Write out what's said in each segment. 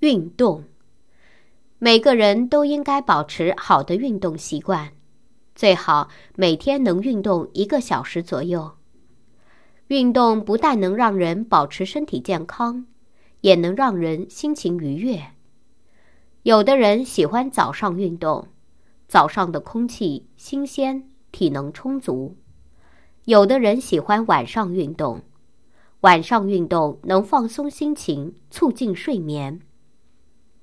运动，每个人都应该保持好的运动习惯，最好每天能运动一个小时左右。运动不但能让人保持身体健康，也能让人心情愉悦。有的人喜欢早上运动，早上的空气新鲜，体能充足；有的人喜欢晚上运动，晚上运动能放松心情，促进睡眠。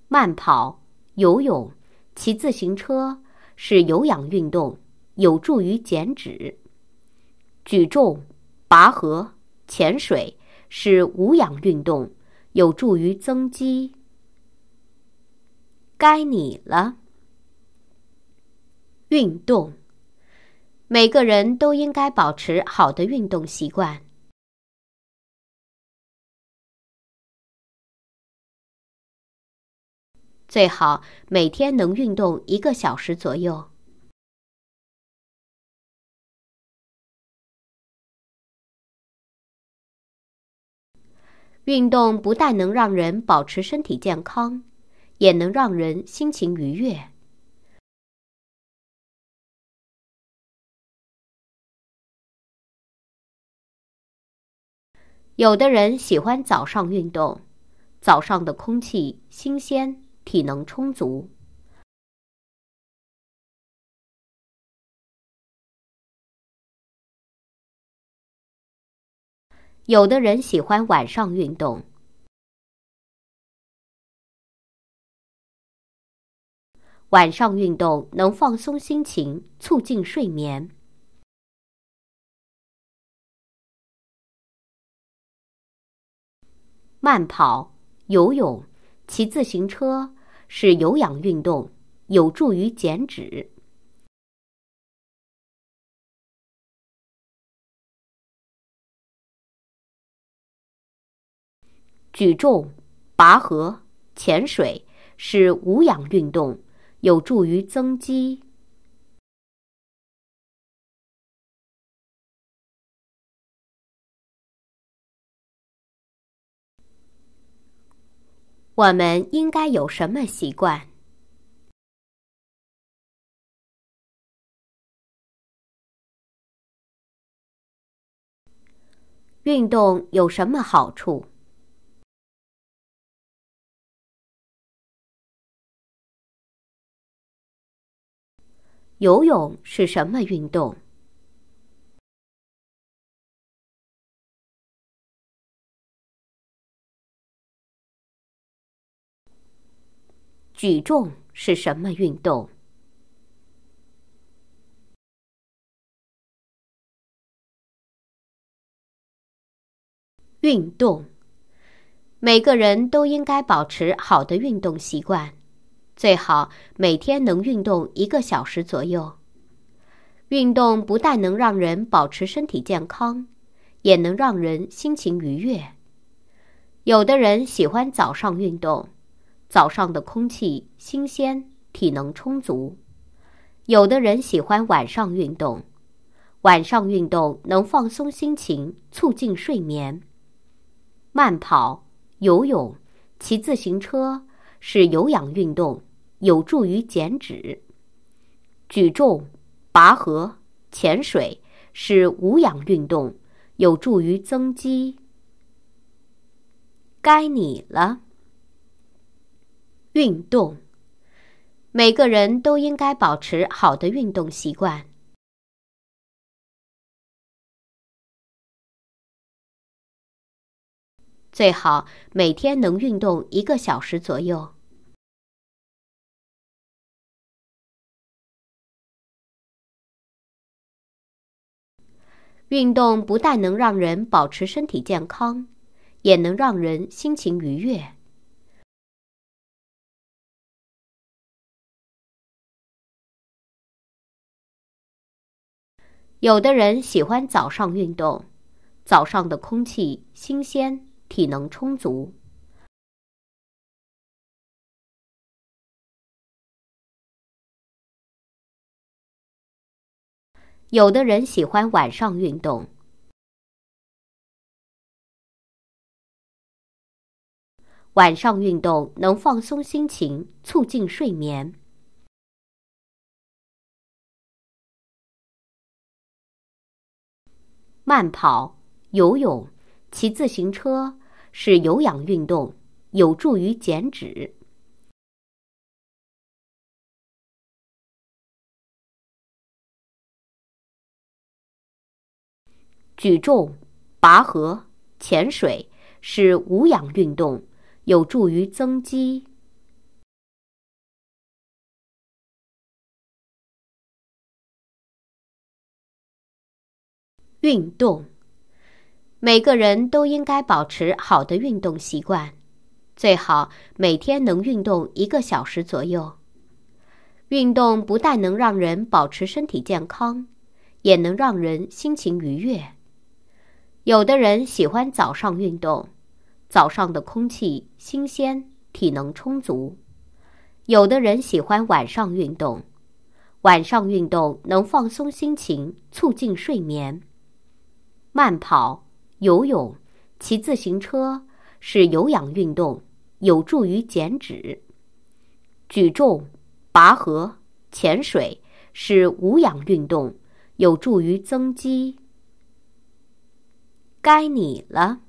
慢跑、游泳、骑自行车是有氧运动，有助于减脂；举重、拔河、潜水是无氧运动，有助于增肌。该你了，运动！每个人都应该保持好的运动习惯。最好每天能运动一个小时左右。运动不但能让人保持身体健康，也能让人心情愉悦。有的人喜欢早上运动，早上的空气新鲜。体能充足，有的人喜欢晚上运动。晚上运动能放松心情，促进睡眠。慢跑、游泳、骑自行车。是有氧运动有助于减脂，举重、拔河、潜水是无氧运动，有助于增肌。我们应该有什么习惯？运动有什么好处？游泳是什么运动？举重是什么运动？运动，每个人都应该保持好的运动习惯，最好每天能运动一个小时左右。运动不但能让人保持身体健康，也能让人心情愉悦。有的人喜欢早上运动。早上的空气新鲜，体能充足。有的人喜欢晚上运动，晚上运动能放松心情，促进睡眠。慢跑、游泳、骑自行车是有氧运动，有助于减脂；举重、拔河、潜水是无氧运动，有助于增肌。该你了。运动，每个人都应该保持好的运动习惯。最好每天能运动一个小时左右。运动不但能让人保持身体健康，也能让人心情愉悦。有的人喜欢早上运动，早上的空气新鲜，体能充足。有的人喜欢晚上运动，晚上运动能放松心情，促进睡眠。慢跑、游泳、骑自行车是有氧运动，有助于减脂；举重、拔河、潜水是无氧运动，有助于增肌。运动，每个人都应该保持好的运动习惯，最好每天能运动一个小时左右。运动不但能让人保持身体健康，也能让人心情愉悦。有的人喜欢早上运动，早上的空气新鲜，体能充足；有的人喜欢晚上运动，晚上运动能放松心情，促进睡眠。慢跑、游泳、骑自行车是有氧运动，有助于减脂；举重、拔河、潜水是无氧运动，有助于增肌。该你了。